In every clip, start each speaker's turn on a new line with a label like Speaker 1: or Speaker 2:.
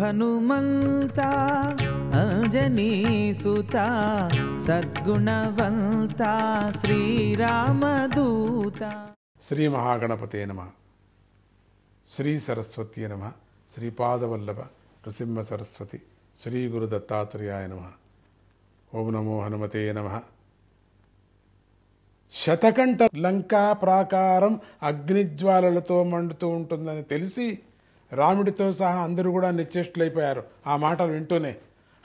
Speaker 1: హనుమంత సుత సద్గుణవంత శ్రీరామదూత శ్రీ మహాగణపతే నమ శ్రీ సరస్వతి నమ శ్రీపాదవల్లభ నృసింహ సరస్వతి శ్రీ గురు దత్తాత్రేయాయ నమ ఓం నమో హనుమతే నమ శతకంఠ లంకా ప్రాకారం అగ్నిజ్వాలలతో మండుతూ ఉంటుందని తెలిసి రాముడితో సహా అందరూ కూడా నిశ్చేష్టులైపోయారు ఆ మాటలు వింటూనే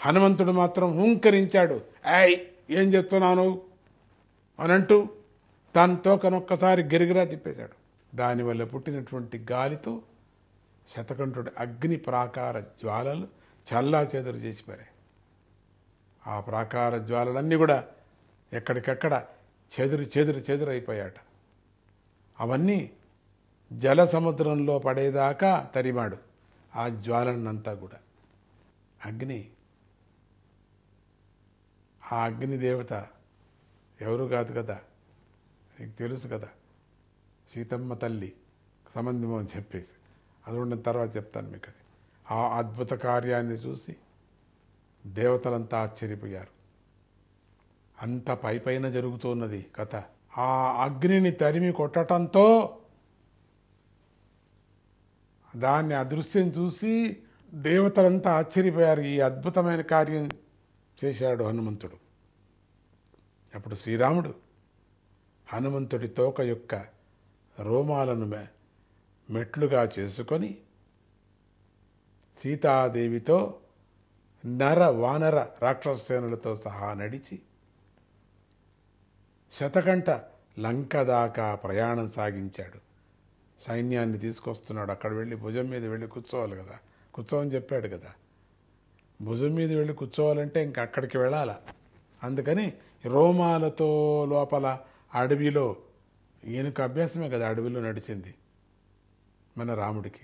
Speaker 1: హనుమంతుడు మాత్రం హుంకరించాడు ఏయ్ ఏం చెప్తున్నాను అనంటూ తన తోకనొక్కసారి గిరిగిరా తిప్పేశాడు దానివల్ల పుట్టినటువంటి గాలితో శతకంఠుడి అగ్ని ప్రాకార జ్వాలలు చల్లా చేతులు చేసిపోయాయి ఆ ప్రాకార జ్వాలలన్నీ కూడా ఎక్కడికక్కడ చెదురు చెదురు చెదురైపోయాట అవన్నీ జల సముద్రంలో పడేదాకా తరిమాడు ఆ జ్వాలన్నంతా కూడా అగ్ని ఆ అగ్ని దేవత ఎవరు కాదు కదా నీకు తెలుసు కదా సీతమ్మ తల్లి సంబంధం అని చెప్పేసి అది ఉండిన తర్వాత చెప్తాను మీకు అది ఆ అద్భుత కార్యాన్ని చూసి దేవతలంతా ఆశ్చర్యపోయారు అంత పైపైన జరుగుతున్నది కథ ఆ అగ్నిని తరిమి కొట్టడంతో దాన్ని అదృశ్యం చూసి దేవతలంతా ఆశ్చర్యపోయారు ఈ అద్భుతమైన కార్యం చేశాడు హనుమంతుడు అప్పుడు శ్రీరాముడు హనుమంతుడి తోక యొక్క రోమాలను మెట్లుగా చేసుకొని సీతాదేవితో నర వానర రాక్షసేనులతో సహా నడిచి శతకంట లంక దాకా ప్రయాణం సాగించాడు సైన్యాన్ని తీసుకొస్తున్నాడు అక్కడ వెళ్ళి భుజం మీద వెళ్ళి కూర్చోవాలి కదా కూర్చోమని చెప్పాడు కదా భుజం మీద వెళ్ళి కూర్చోవాలంటే ఇంక అక్కడికి వెళ్ళాల అందుకని రోమాలతో లోపల అడవిలో ఈయనకు అభ్యాసమే కదా అడవిలో నడిచింది మన రాముడికి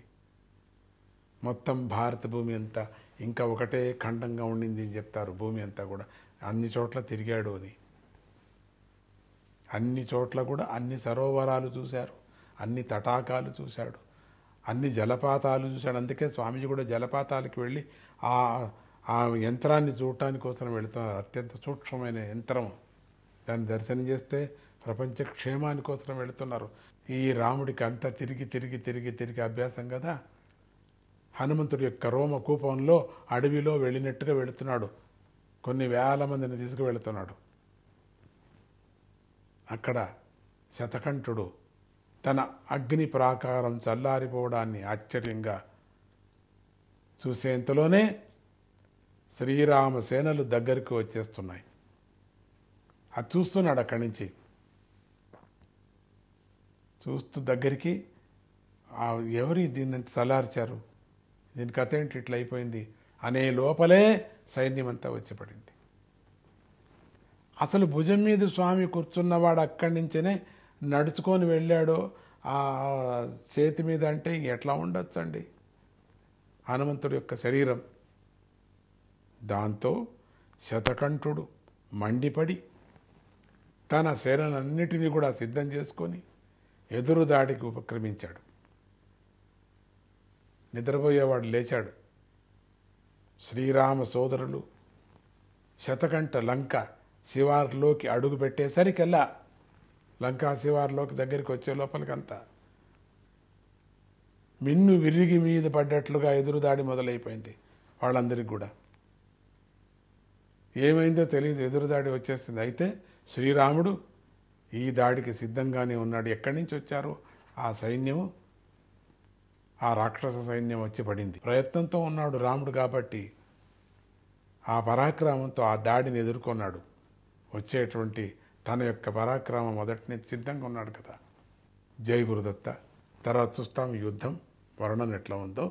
Speaker 1: మొత్తం భారత భూమి అంతా ఇంకా ఒకటే ఖండంగా ఉండింది అని చెప్తారు భూమి అంతా కూడా అన్ని చోట్ల తిరిగాడు అని అన్ని చోట్ల కూడా అన్ని సరోవరాలు చూశారు అన్ని తటాకాలు చూశాడు అన్ని జలపాతాలు చూశాడు అందుకే స్వామీజీ కూడా జలపాతాలకు వెళ్ళి ఆ ఆ యంత్రాన్ని చూడటానికి కోసం వెళుతున్నారు అత్యంత సూక్ష్మమైన యంత్రం దాన్ని దర్శనం చేస్తే ప్రపంచ క్షేమాని కోసం వెళుతున్నారు ఈ రాముడికి అంతా తిరిగి తిరిగి తిరిగి తిరిగి అభ్యాసం కదా హనుమంతుడి యొక్క రోమ కూపంలో అడవిలో వెళ్ళినట్టుగా వెళుతున్నాడు కొన్ని వేల మందిని తీసుకువెళుతున్నాడు అక్కడ శతకంఠుడు తన అగ్ని ప్రాకారం చల్లారిపోవడాన్ని ఆశ్చర్యంగా చూసేంతలోనే శ్రీరామ సేనలు దగ్గరికి వచ్చేస్తున్నాయి అది చూస్తున్నాడు అక్కడి నుంచి చూస్తూ దగ్గరికి ఎవరి దీన్ని చల్లార్చారు దీని కథ ఏంటి ఇట్లా అయిపోయింది అనే లోపలే సైన్యమంతా వచ్చి పడింది అసలు భుజం మీద స్వామి కూర్చున్నవాడు అక్కడి నుంచనే నడుచుకొని వెళ్ళాడో ఆ చేతి మీద అంటే ఎట్లా ఉండొచ్చండి హనుమంతుడి యొక్క శరీరం దాంతో శతకంఠుడు మండిపడి తన సేనలన్నిటినీ కూడా సిద్ధం చేసుకొని ఎదురు దాడికి ఉపక్రమించాడు నిద్రపోయేవాడు లేచాడు శ్రీరామ సోదరులు శతకంఠ లంక శివార్లోకి అడుగు పెట్టేసరికల్లా లంకా శివార్లోకి దగ్గరికి వచ్చే లోపలికంతా మిన్ను విరిగి మీద పడ్డట్లుగా ఎదురుదాడి మొదలైపోయింది వాళ్ళందరికీ కూడా ఏమైందో తెలియదు ఎదురుదాడి వచ్చేసింది అయితే శ్రీరాముడు ఈ దాడికి సిద్ధంగానే ఉన్నాడు ఎక్కడి నుంచి వచ్చారు ఆ సైన్యము ఆ రాక్షస సైన్యం వచ్చి పడింది ప్రయత్నంతో ఉన్నాడు రాముడు కాబట్టి ఆ పరాక్రమంతో ఆ దాడిని ఎదుర్కొన్నాడు వచ్చేటువంటి తన యొక్క పరాక్రమం మొదటిని సిద్ధంగా ఉన్నాడు కదా జై గురుదత్త తర్వాత చూస్తాం యుద్ధం వర్ణన ఎట్లా ఉందో